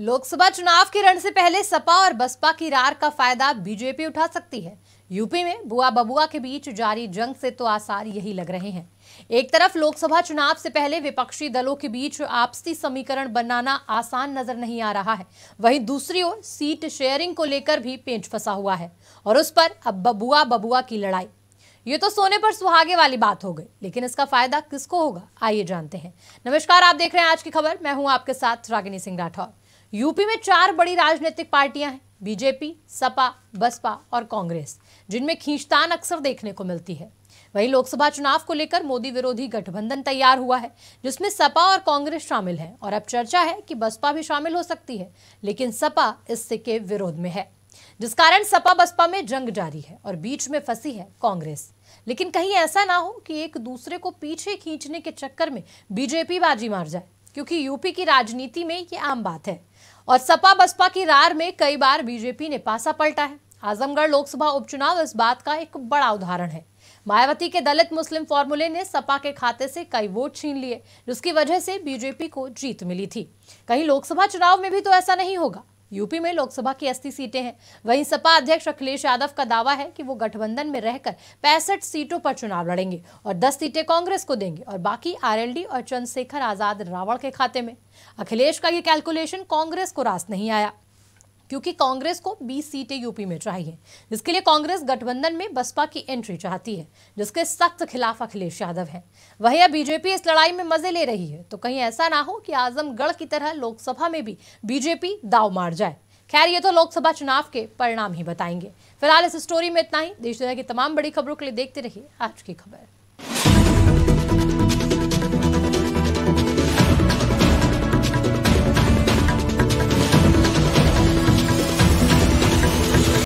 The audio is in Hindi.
लोकसभा चुनाव के रण से पहले सपा और बसपा की रार का फायदा बीजेपी उठा सकती है यूपी में बुआ बबुआ के बीच जारी जंग से तो आसार यही लग रहे हैं एक तरफ लोकसभा चुनाव से पहले विपक्षी दलों के बीच आपसी समीकरण बनाना आसान नजर नहीं आ रहा है वहीं दूसरी ओर सीट शेयरिंग को लेकर भी पेंच फंसा हुआ है और उस पर अब बबुआ बबुआ की लड़ाई ये तो सोने पर सुहागे वाली बात हो गई लेकिन इसका फायदा किसको होगा आइए जानते हैं नमस्कार आप देख रहे हैं आज की खबर मैं हूं आपके साथ रागिनी सिंह राठौर यूपी में चार बड़ी राजनीतिक पार्टियां हैं बीजेपी सपा बसपा और कांग्रेस जिनमें खींचतान अक्सर देखने को मिलती है वहीं लोकसभा चुनाव को लेकर मोदी विरोधी गठबंधन तैयार हुआ है जिसमें सपा और कांग्रेस शामिल है और अब चर्चा है कि बसपा भी शामिल हो सकती है लेकिन सपा इससे के विरोध में है जिस कारण सपा बसपा में जंग जारी है और बीच में फंसी है कांग्रेस लेकिन कहीं ऐसा ना हो कि एक दूसरे को पीछे खींचने के चक्कर में बीजेपी बाजी मार जाए क्योंकि यूपी की राजनीति में ये आम बात है और सपा बसपा की रार में कई बार बीजेपी ने पासा पलटा है आजमगढ़ लोकसभा उपचुनाव इस बात का एक बड़ा उदाहरण है मायावती के दलित मुस्लिम फॉर्मूले ने सपा के खाते से कई वोट छीन लिए जिसकी वजह से बीजेपी को जीत मिली थी कहीं लोकसभा चुनाव में भी तो ऐसा नहीं होगा यूपी में लोकसभा की अस्सी सीटें हैं वहीं सपा अध्यक्ष अखिलेश यादव का दावा है कि वो गठबंधन में रहकर पैंसठ सीटों पर चुनाव लड़ेंगे और 10 सीटें कांग्रेस को देंगे और बाकी आरएलडी और चंद्रशेखर आजाद रावण के खाते में अखिलेश का ये कैलकुलेशन कांग्रेस को रास नहीं आया क्योंकि कांग्रेस को 20 सीटें यूपी में चाहिए जिसके लिए कांग्रेस गठबंधन में बसपा की एंट्री चाहती है जिसके सख्त खिलाफ अखिलेश यादव हैं वही अब बीजेपी इस लड़ाई में मजे ले रही है तो कहीं ऐसा ना हो कि आजमगढ़ की तरह लोकसभा में भी बीजेपी दाव मार जाए खैर ये तो लोकसभा चुनाव के परिणाम ही बताएंगे फिलहाल इस स्टोरी में इतना ही देश दुनिया की तमाम बड़ी खबरों के लिए देखते रहिए आज की खबर